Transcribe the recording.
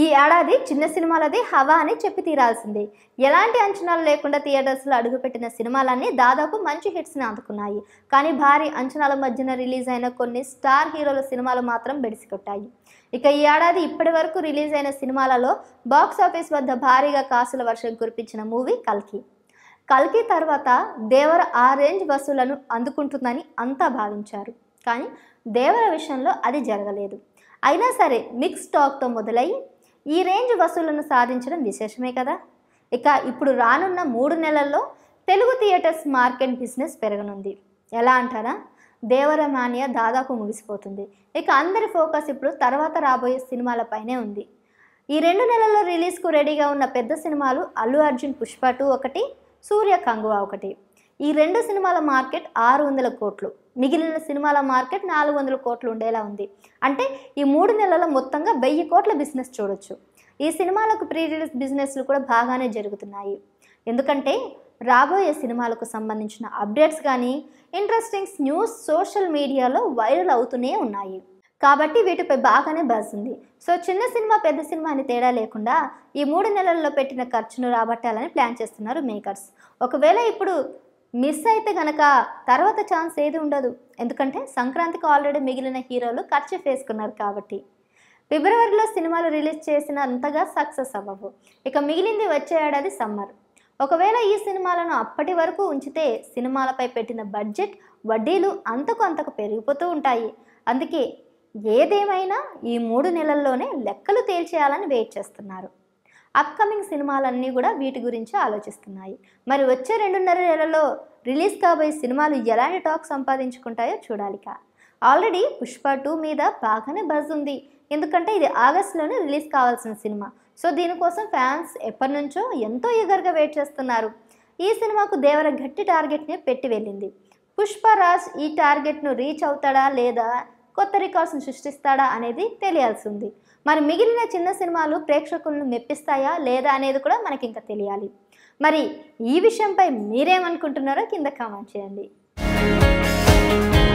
ఈ ఏడాది చిన్న సినిమాలది హవా అని చెప్పి తీరాల్సిందే ఎలాంటి అంచనాలు లేకుండా థియేటర్స్లో అడుగుపెట్టిన సినిమాలన్నీ దాదాపు మంచి హిట్స్ని అందుకున్నాయి కానీ భారీ అంచనాల మధ్యన రిలీజ్ అయిన కొన్ని స్టార్ హీరోల సినిమాలు మాత్రం బెడిసికొట్టాయి ఇక ఈ ఏడాది ఇప్పటి వరకు రిలీజ్ అయిన సినిమాలలో బాక్స్ ఆఫీస్ వద్ద భారీగా కాసుల వర్షం కురిపించిన మూవీ కల్కి కల్కి తర్వాత దేవర ఆ రేంజ్ వసూలను అందుకుంటుందని అంతా భావించారు కానీ దేవర విషయంలో అది జరగలేదు అయినా సరే మిక్స్ టాక్తో మొదలై ఈ రేంజ్ వసూలను సాధించడం విశేషమే కదా ఇక ఇప్పుడు రానున్న మూడు నెలల్లో తెలుగు థియేటర్స్ మార్కెట్ బిజినెస్ పెరగనుంది ఎలా అంటారా దేవరమాన్య దాదాపు ముగిసిపోతుంది ఇక అందరి ఫోకస్ ఇప్పుడు తర్వాత రాబోయే సినిమాలపైనే ఉంది ఈ రెండు నెలల్లో రిలీజ్కు రెడీగా ఉన్న పెద్ద సినిమాలు అల్లు అర్జున్ పుష్ప టూ ఒకటి సూర్య కంగువా ఒకటి ఈ రెండు సినిమాల మార్కెట్ ఆరు వందల కోట్లు మిగిలిన సినిమాల మార్కెట్ నాలుగు వందల కోట్లు ఉండేలా ఉంది అంటే ఈ మూడు నెలల మొత్తంగా వెయ్యి కోట్ల బిజినెస్ చూడొచ్చు ఈ సినిమాలకు ప్రీ రిలీజ్ బిజినెస్లు కూడా బాగానే జరుగుతున్నాయి ఎందుకంటే రాబోయే సినిమాలకు సంబంధించిన అప్డేట్స్ కానీ ఇంట్రెస్టింగ్స్ న్యూస్ సోషల్ మీడియాలో వైరల్ అవుతూనే ఉన్నాయి కాబట్టి వీటిపై బాగానే బజ్ ఉంది సో చిన్న సినిమా పెద్ద సినిమా అని తేడా లేకుండా ఈ మూడు నెలల్లో పెట్టిన ఖర్చును రాబట్టాలని ప్లాన్ చేస్తున్నారు మేకర్స్ ఒకవేళ ఇప్పుడు మిస్ అయితే గనక తర్వాత ఛాన్స్ ఏది ఉండదు ఎందుకంటే సంక్రాంతికి ఆల్రెడీ మిగిలిన హీరోలు ఖర్చు వేసుకున్నారు కాబట్టి ఫిబ్రవరిలో సినిమాలు రిలీజ్ చేసిన అంతగా సక్సెస్ అవ్వవు ఇక మిగిలింది వచ్చే ఏడాది సమ్మర్ ఒకవేళ ఈ సినిమాలను అప్పటి వరకు ఉంచితే సినిమాలపై పెట్టిన బడ్జెట్ వడ్డీలు అంతకు అంతకు పెరిగిపోతూ ఉంటాయి అందుకే ఏదేమైనా ఈ మూడు నెలల్లోనే లెక్కలు తేల్చేయాలని వెయిట్ చేస్తున్నారు అప్కమింగ్ సినిమాలన్నీ కూడా వీటి గురించి ఆలోచిస్తున్నాయి మరి వచ్చే రెండున్నర నెలలో రిలీజ్ కాబోయే సినిమాలు ఎలాంటి టాక్ సంపాదించుకుంటాయో చూడాలిక ఆల్రెడీ పుష్ప టూ మీద బాగానే బజ్ ఉంది ఎందుకంటే ఇది ఆగస్టులోనే రిలీజ్ కావాల్సిన సినిమా సో దీనికోసం ఫ్యాన్స్ ఎప్పటి నుంచో ఎంతో ఈగర్గా వెయిట్ చేస్తున్నారు ఈ సినిమాకు దేవర గట్టి టార్గెట్ని పెట్టి వెళ్ళింది పుష్పరాజ్ ఈ టార్గెట్ను రీచ్ అవుతాడా లేదా కొత్త రికార్డ్స్ను సృష్టిస్తాడా అనేది తెలియాల్సింది మరి మిగిలిన చిన్న సినిమాలు ప్రేక్షకులను మెప్పిస్తాయా లేదా అనేది కూడా మనకి ఇంకా తెలియాలి మరి ఈ విషయంపై మీరేమనుకుంటున్నారో కింద కామెంట్ చేయండి